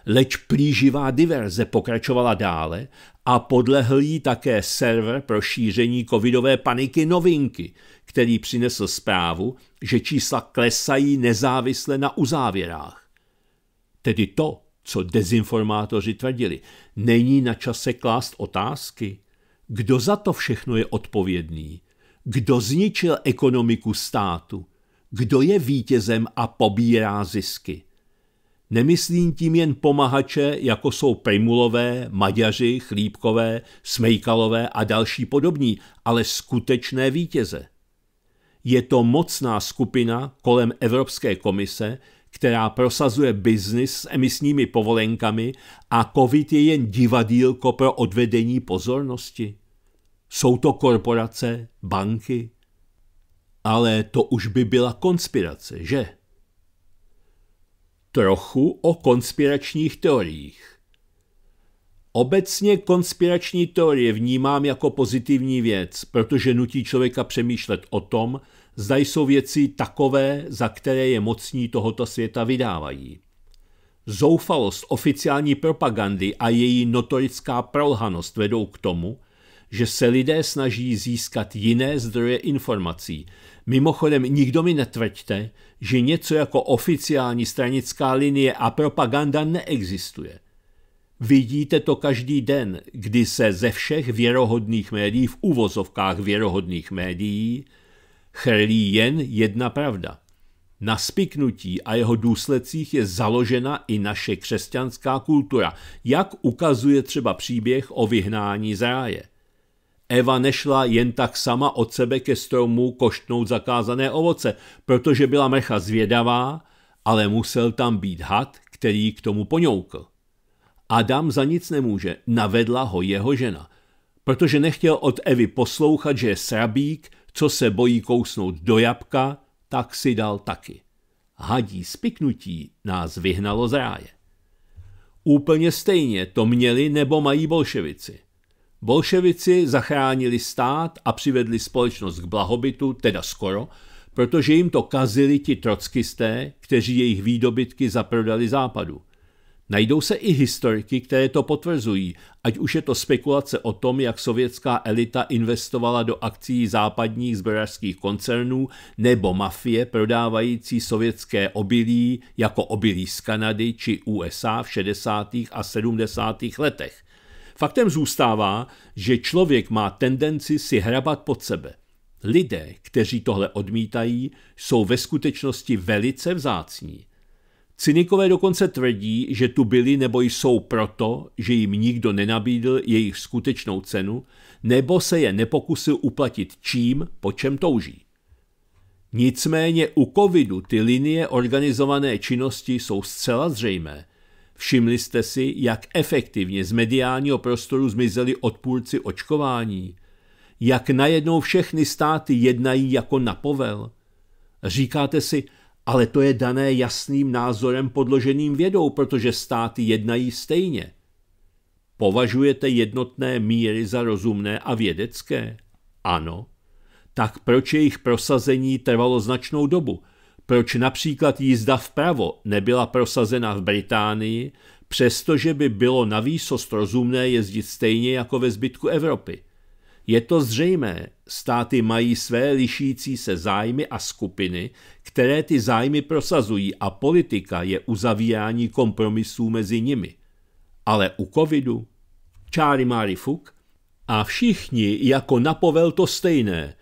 leč plíživá diverze pokračovala dále a podlehl jí také server pro šíření covidové paniky novinky, který přinesl zprávu, že čísla klesají nezávisle na uzávěrách. Tedy to, co dezinformátoři tvrdili, není na čase klást otázky. Kdo za to všechno je odpovědný? Kdo zničil ekonomiku státu? Kdo je vítězem a pobírá zisky? Nemyslím tím jen pomahače, jako jsou Pejmulové, Maďaři, Chlípkové, Smejkalové a další podobní, ale skutečné vítěze. Je to mocná skupina kolem Evropské komise, která prosazuje biznis s emisními povolenkami a COVID je jen divadílko pro odvedení pozornosti. Jsou to korporace, banky. Ale to už by byla konspirace, že? trochu o konspiračních teoriích. Obecně konspirační teorie vnímám jako pozitivní věc, protože nutí člověka přemýšlet o tom, zda jsou věci takové, za které je mocní tohoto světa vydávají. Zoufalost oficiální propagandy a její notorická prolhanost vedou k tomu, že se lidé snaží získat jiné zdroje informací. Mimochodem, nikdo mi netvrďte, že něco jako oficiální stranická linie a propaganda neexistuje. Vidíte to každý den, kdy se ze všech věrohodných médií, v uvozovkách věrohodných médií, chrlí jen jedna pravda. Na spiknutí a jeho důsledcích je založena i naše křesťanská kultura, jak ukazuje třeba příběh o vyhnání z ráje. Eva nešla jen tak sama od sebe ke stromu koštnout zakázané ovoce, protože byla mrcha zvědavá, ale musel tam být had, který k tomu ponoukl. Adam za nic nemůže, navedla ho jeho žena, protože nechtěl od Evy poslouchat, že je srabík, co se bojí kousnout do jabka, tak si dal taky. Hadí spiknutí nás vyhnalo z ráje. Úplně stejně to měli nebo mají bolševici. Bolševici zachránili stát a přivedli společnost k blahobytu, teda skoro, protože jim to kazili ti trockisté, kteří jejich výdobytky zaprodali západu. Najdou se i historiky, které to potvrzují, ať už je to spekulace o tom, jak sovětská elita investovala do akcí západních zbrojařských koncernů nebo mafie prodávající sovětské obilí jako obilí z Kanady či USA v 60. a 70. letech. Faktem zůstává, že člověk má tendenci si hrabat pod sebe. Lidé, kteří tohle odmítají, jsou ve skutečnosti velice vzácní. Cynikové dokonce tvrdí, že tu byli nebo jsou proto, že jim nikdo nenabídl jejich skutečnou cenu, nebo se je nepokusil uplatit čím, po čem touží. Nicméně u covidu ty linie organizované činnosti jsou zcela zřejmé – Všimli jste si, jak efektivně z mediálního prostoru zmizeli odpůrci očkování? Jak najednou všechny státy jednají jako na povel? Říkáte si, ale to je dané jasným názorem podloženým vědou, protože státy jednají stejně. Považujete jednotné míry za rozumné a vědecké? Ano. Tak proč jejich prosazení trvalo značnou dobu – proč například jízda vpravo nebyla prosazena v Británii, přestože by bylo na výsost rozumné jezdit stejně jako ve zbytku Evropy? Je to zřejmé, státy mají své lišící se zájmy a skupiny, které ty zájmy prosazují a politika je uzavírání kompromisů mezi nimi. Ale u covidu? Čáry Máry Fuk? A všichni jako napovel to stejné,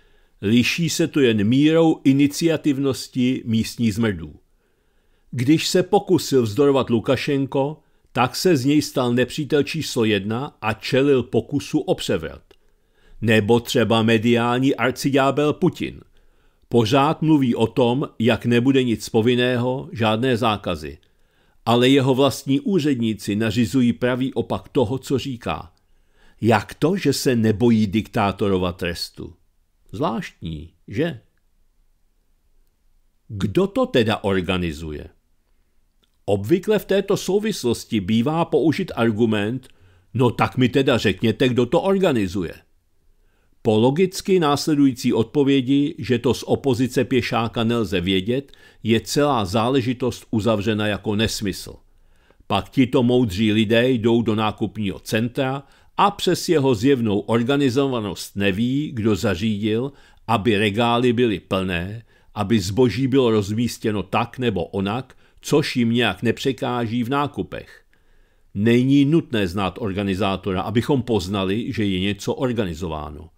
Liší se to jen mírou iniciativnosti místních zmrdů. Když se pokusil vzdorovat Lukašenko, tak se z něj stal nepřítel číslo jedna a čelil pokusu o převrat. Nebo třeba mediální arcidábel Putin. Pořád mluví o tom, jak nebude nic povinného, žádné zákazy. Ale jeho vlastní úředníci nařizují pravý opak toho, co říká. Jak to, že se nebojí diktátorova trestu? Zvláštní, že? Kdo to teda organizuje? Obvykle v této souvislosti bývá použit argument, no tak mi teda řekněte, kdo to organizuje. Po logicky následující odpovědi, že to z opozice pěšáka nelze vědět, je celá záležitost uzavřena jako nesmysl. Pak tito moudří lidé jdou do nákupního centra, a přes jeho zjevnou organizovanost neví, kdo zařídil, aby regály byly plné, aby zboží bylo rozmístěno tak nebo onak, což jim nějak nepřekáží v nákupech. Není nutné znát organizátora, abychom poznali, že je něco organizováno.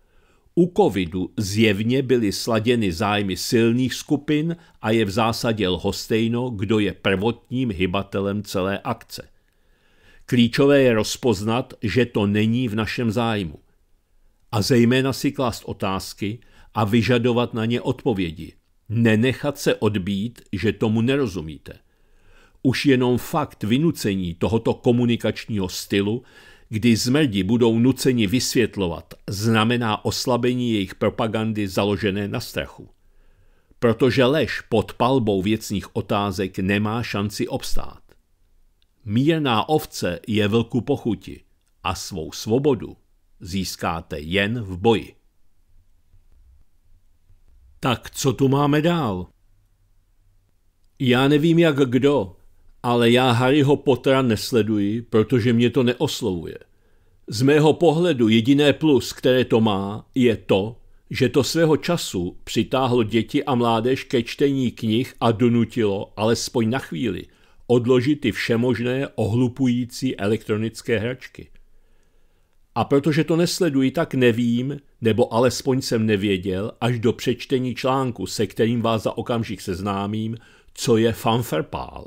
U covidu zjevně byly sladěny zájmy silných skupin a je v zásadě lhostejno, kdo je prvotním hybatelem celé akce. Klíčové je rozpoznat, že to není v našem zájmu. A zejména si klást otázky a vyžadovat na ně odpovědi. Nenechat se odbít, že tomu nerozumíte. Už jenom fakt vynucení tohoto komunikačního stylu, kdy zmrdi budou nuceni vysvětlovat, znamená oslabení jejich propagandy založené na strachu. Protože lež pod palbou věcných otázek nemá šanci obstát. Mírná ovce je vlku pochuti a svou svobodu získáte jen v boji. Tak co tu máme dál? Já nevím jak kdo, ale já Harryho Pottera nesleduji, protože mě to neoslovuje. Z mého pohledu jediné plus, které to má, je to, že to svého času přitáhlo děti a mládež ke čtení knih a donutilo, alespoň na chvíli, odložit ty všemožné ohlupující elektronické hračky. A protože to nesleduji, tak nevím, nebo alespoň jsem nevěděl, až do přečtení článku, se kterým vás za okamžik seznámím, co je fanferpál.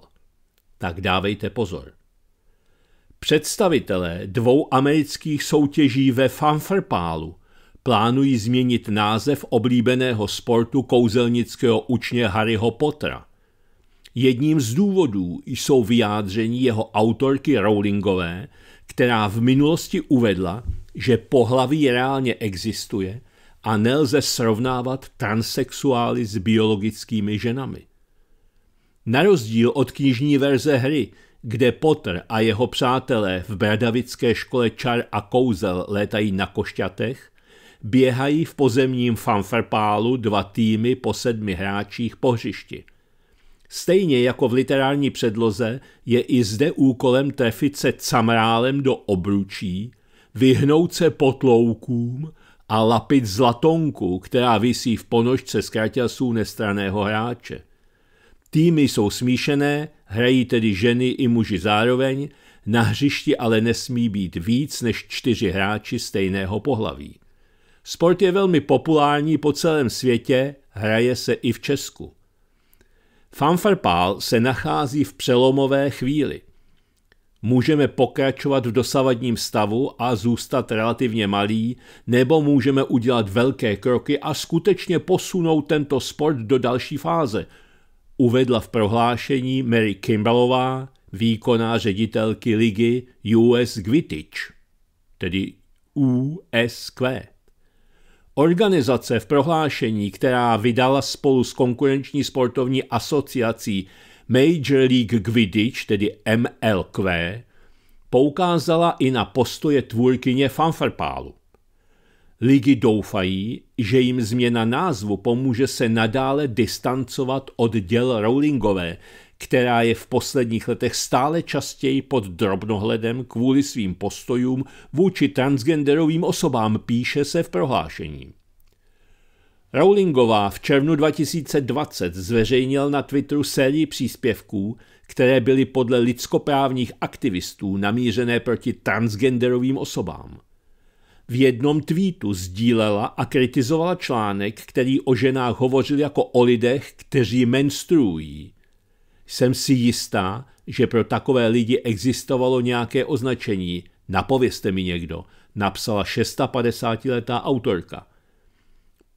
Tak dávejte pozor. Představitelé dvou amerických soutěží ve fanferpálu plánují změnit název oblíbeného sportu kouzelnického učně Harryho Pottera Jedním z důvodů jsou vyjádření jeho autorky Rowlingové, která v minulosti uvedla, že pohlaví reálně existuje a nelze srovnávat transexuály s biologickými ženami. Na rozdíl od knižní verze hry, kde Potter a jeho přátelé v bradavické škole čar a kouzel létají na košťatech, běhají v pozemním fanfarpálu dva týmy po sedmi hráčích po hřišti – Stejně jako v literární předloze je i zde úkolem trefit se camrálem do obručí, vyhnout se potloukům a lapit zlatonku, která visí v ponožce z kraťasů nestraného hráče. Týmy jsou smíšené, hrají tedy ženy i muži zároveň, na hřišti ale nesmí být víc než čtyři hráči stejného pohlaví. Sport je velmi populární po celém světě, hraje se i v Česku. Fanfarpál se nachází v přelomové chvíli. Můžeme pokračovat v dosavadním stavu a zůstat relativně malí, nebo můžeme udělat velké kroky a skutečně posunout tento sport do další fáze, uvedla v prohlášení Mary Kimballová, výkonná ředitelky ligy US Gwittich, tedy USQ. Organizace v prohlášení, která vydala spolu s konkurenční sportovní asociací Major League Quidditch, tedy MLQ, poukázala i na postoje tvůrkyně fanfarpálu. Ligy doufají, že jim změna názvu pomůže se nadále distancovat od děl Rowlingové, která je v posledních letech stále častěji pod drobnohledem kvůli svým postojům vůči transgenderovým osobám, píše se v prohlášení. Rowlingová v červnu 2020 zveřejnil na Twitteru sérii příspěvků, které byly podle lidskoprávních aktivistů namířené proti transgenderovým osobám. V jednom tweetu sdílela a kritizovala článek, který o ženách hovořil jako o lidech, kteří menstruují. Jsem si jistá, že pro takové lidi existovalo nějaké označení. Napovězte mi někdo, napsala 650-letá autorka.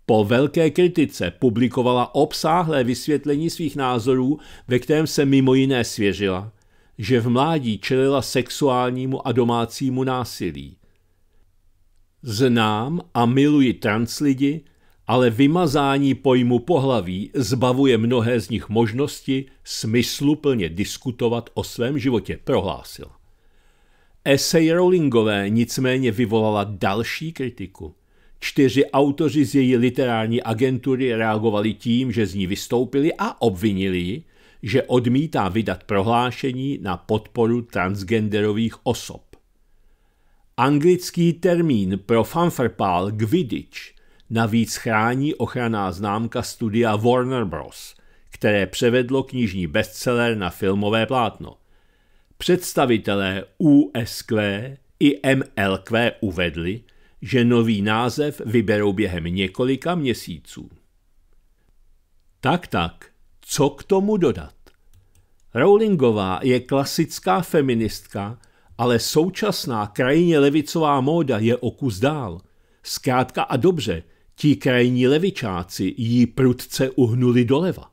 Po velké kritice publikovala obsáhlé vysvětlení svých názorů, ve kterém se mimo jiné svěřila, že v mládí čelila sexuálnímu a domácímu násilí. Znám a miluji trans lidi, ale vymazání pojmu pohlaví zbavuje mnohé z nich možnosti smyslu plně diskutovat o svém životě, prohlásil. Esej Rowlingové nicméně vyvolala další kritiku. Čtyři autoři z její literární agentury reagovali tím, že z ní vystoupili a obvinili ji, že odmítá vydat prohlášení na podporu transgenderových osob. Anglický termín pro fanfarpál Gvidič Navíc chrání ochranná známka studia Warner Bros., které převedlo knižní bestseller na filmové plátno. Představitelé USQ i MLQ uvedli, že nový název vyberou během několika měsíců. Tak tak, co k tomu dodat? Rowlingová je klasická feministka, ale současná krajině levicová móda je o kus dál. Zkrátka a dobře, Ti krajní levičáci ji prudce uhnuli doleva.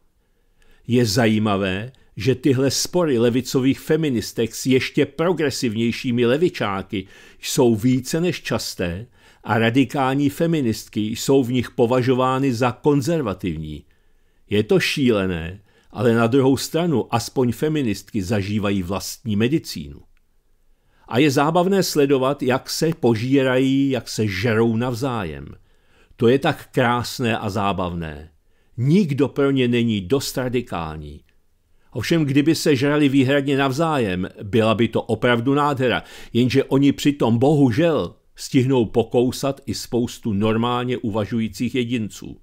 Je zajímavé, že tyhle spory levicových feministek s ještě progresivnějšími levičáky jsou více než časté a radikální feministky jsou v nich považovány za konzervativní. Je to šílené, ale na druhou stranu aspoň feministky zažívají vlastní medicínu. A je zábavné sledovat, jak se požírají, jak se žerou navzájem – to je tak krásné a zábavné. Nikdo pro ně není dost radikální. Ovšem, kdyby se žrali výhradně navzájem, byla by to opravdu nádhera, jenže oni přitom bohužel stihnou pokousat i spoustu normálně uvažujících jedinců.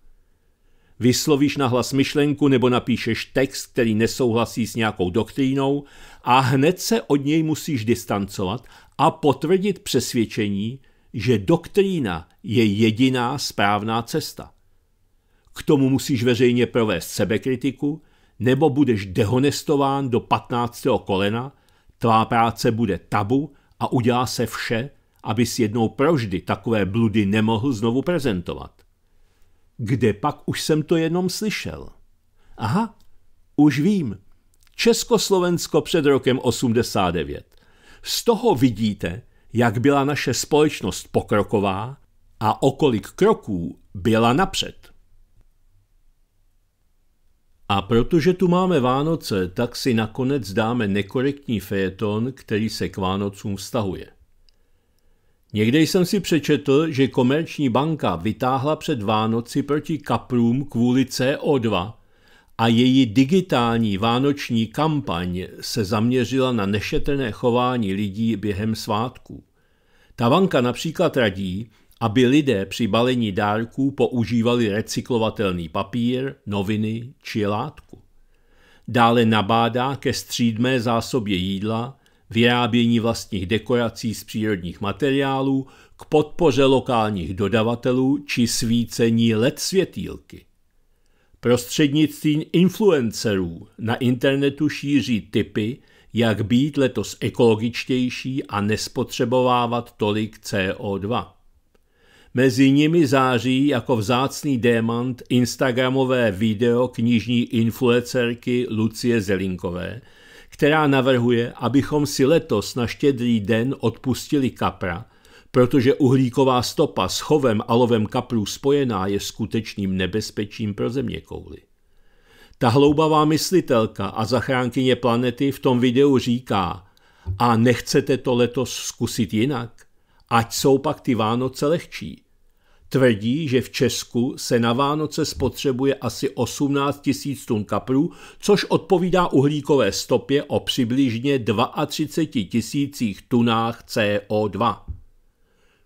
Vyslovíš nahlas myšlenku nebo napíšeš text, který nesouhlasí s nějakou doktrínou a hned se od něj musíš distancovat a potvrdit přesvědčení, že doktrína je jediná správná cesta. K tomu musíš veřejně provést sebekritiku, nebo budeš dehonestován do 15. kolena, tvá práce bude tabu a udělá se vše, aby si jednou proždy takové bludy nemohl znovu prezentovat. Kde pak už jsem to jenom slyšel? Aha, už vím. Československo před rokem 89. Z toho vidíte, jak byla naše společnost pokroková a o kolik kroků byla napřed. A protože tu máme Vánoce, tak si nakonec dáme nekorektní fejeton, který se k Vánocům vztahuje. Někde jsem si přečetl, že komerční banka vytáhla před Vánoci proti kaprům kvůli CO2 a její digitální vánoční kampaň se zaměřila na nešetrné chování lidí během svátků. Tavanka například radí, aby lidé při balení dárků používali recyklovatelný papír, noviny či látku. Dále nabádá ke střídmé zásobě jídla, vyrábění vlastních dekorací z přírodních materiálů, k podpoře lokálních dodavatelů či svícení LED světýlky. Prostřednictvím influencerů na internetu šíří typy, jak být letos ekologičtější a nespotřebovávat tolik CO2. Mezi nimi září jako vzácný démant instagramové video knižní influencerky Lucie Zelinkové, která navrhuje, abychom si letos na štědrý den odpustili kapra protože uhlíková stopa s chovem a lovem kaplů spojená je skutečným nebezpečím pro země kouly. Ta hloubavá myslitelka a zachránkyně planety v tom videu říká a nechcete to letos zkusit jinak? Ať jsou pak ty Vánoce lehčí. Tvrdí, že v Česku se na Vánoce spotřebuje asi 18 tisíc tun kaprů, což odpovídá uhlíkové stopě o přibližně 32 tisících tunách CO2.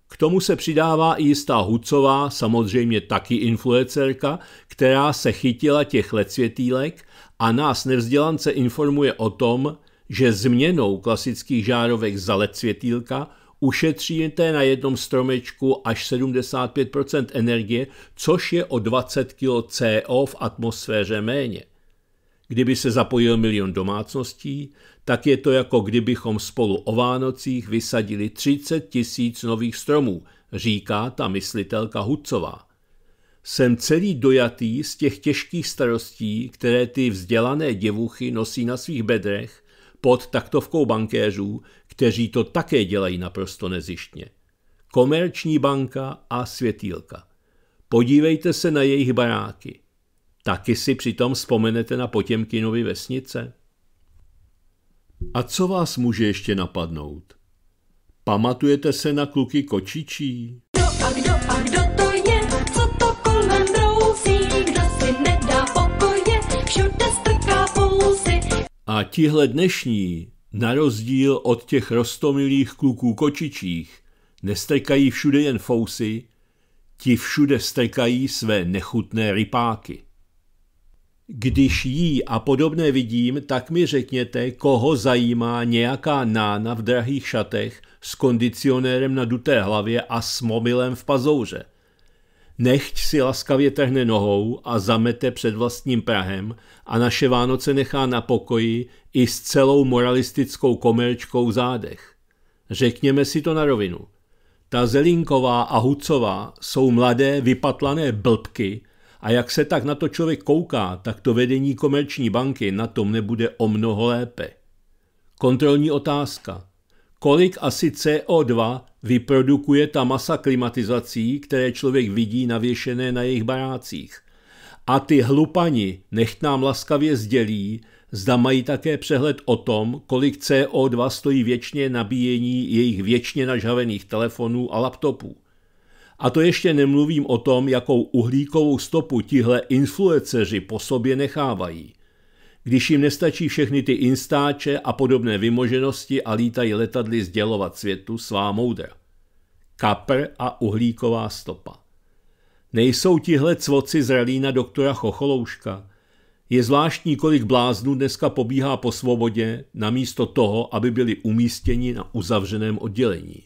K tomu se přidává i jistá Hucová, samozřejmě taky influencerka, která se chytila těch lecvětýlek a nás nevzdělance informuje o tom, že změnou klasických žárovek za lecvětýlka ušetříte na jednom stromečku až 75% energie, což je o 20 kg CO v atmosféře méně. Kdyby se zapojil milion domácností, tak je to jako kdybychom spolu o Vánocích vysadili 30 tisíc nových stromů, říká ta myslitelka Hudcová. Jsem celý dojatý z těch těžkých starostí, které ty vzdělané děvuchy nosí na svých bedrech pod taktovkou bankéřů, kteří to také dělají naprosto nezištně. Komerční banka a světýlka. Podívejte se na jejich baráky. Taky si přitom vzpomenete na Potěmkinovi vesnice? A co vás může ještě napadnout? Pamatujete se na kluky kočičí? Kdo a kdo a kdo to je? Co to kolem brousí? Kdo si nedá pokoje? Všude strká pousy. A tihle dnešní, na rozdíl od těch rostomilých kluků kočičích, nestrkají všude jen fousy, ti všude strkají své nechutné rypáky. Když jí a podobné vidím, tak mi řekněte, koho zajímá nějaká nána v drahých šatech s kondicionérem na duté hlavě a s mobilem v pazouře. Nechť si laskavě trhne nohou a zamete před vlastním Prahem a naše Vánoce nechá na pokoji i s celou moralistickou komerčkou zádech. Řekněme si to na rovinu. Ta Zelinková a Hucová jsou mladé vypatlané blbky, a jak se tak na to člověk kouká, tak to vedení komerční banky na tom nebude o mnoho lépe. Kontrolní otázka. Kolik asi CO2 vyprodukuje ta masa klimatizací, které člověk vidí navěšené na jejich barácích? A ty hlupani necht nám laskavě sdělí, zda mají také přehled o tom, kolik CO2 stojí věčně nabíjení jejich věčně nažhavených telefonů a laptopů. A to ještě nemluvím o tom, jakou uhlíkovou stopu tihle influenceři po sobě nechávají. Když jim nestačí všechny ty instáče a podobné vymoženosti a lítají letadly sdělovat světu svá moudra. Kapr a uhlíková stopa. Nejsou tihle cvoci zralí na doktora Chocholouška. Je zvláštní, kolik bláznů dneska pobíhá po svobodě, namísto toho, aby byli umístěni na uzavřeném oddělení.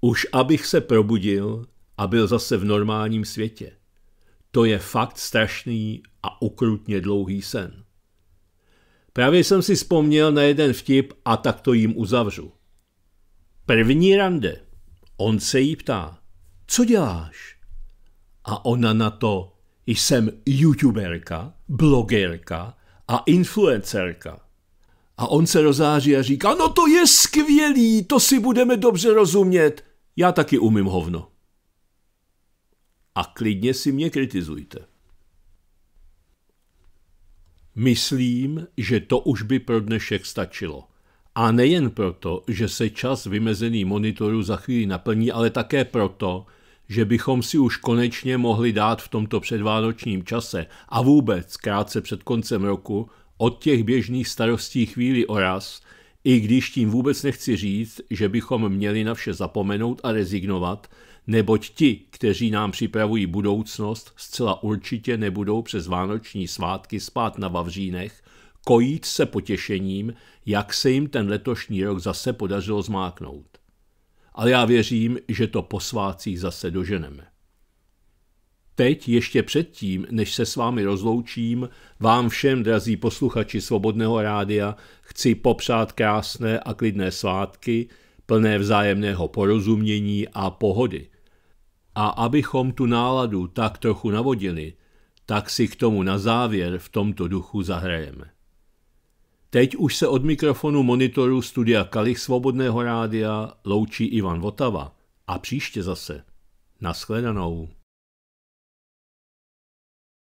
Už abych se probudil a byl zase v normálním světě. To je fakt strašný a ukrutně dlouhý sen. Právě jsem si vzpomněl na jeden vtip a tak to jim uzavřu. První rande. On se jí ptá, co děláš? A ona na to, jsem youtuberka, blogerka a influencerka. A on se rozáří a říká, no to je skvělý, to si budeme dobře rozumět. Já taky umím hovno. A klidně si mě kritizujte. Myslím, že to už by pro dnešek stačilo. A nejen proto, že se čas vymezený monitoru za chvíli naplní, ale také proto, že bychom si už konečně mohli dát v tomto předvánočním čase a vůbec krátce před koncem roku od těch běžných starostí chvíli oraz i když tím vůbec nechci říct, že bychom měli na vše zapomenout a rezignovat, neboť ti, kteří nám připravují budoucnost, zcela určitě nebudou přes vánoční svátky spát na Vavřínech, kojít se potěšením, jak se jim ten letošní rok zase podařilo zmáknout. Ale já věřím, že to po svácích zase doženeme teď, ještě předtím, než se s vámi rozloučím, vám všem, drazí posluchači Svobodného rádia, chci popřát krásné a klidné svátky, plné vzájemného porozumění a pohody. A abychom tu náladu tak trochu navodili, tak si k tomu na závěr v tomto duchu zahrajeme. Teď už se od mikrofonu monitoru studia Kalich Svobodného rádia loučí Ivan Votava. A příště zase. Naschledanou.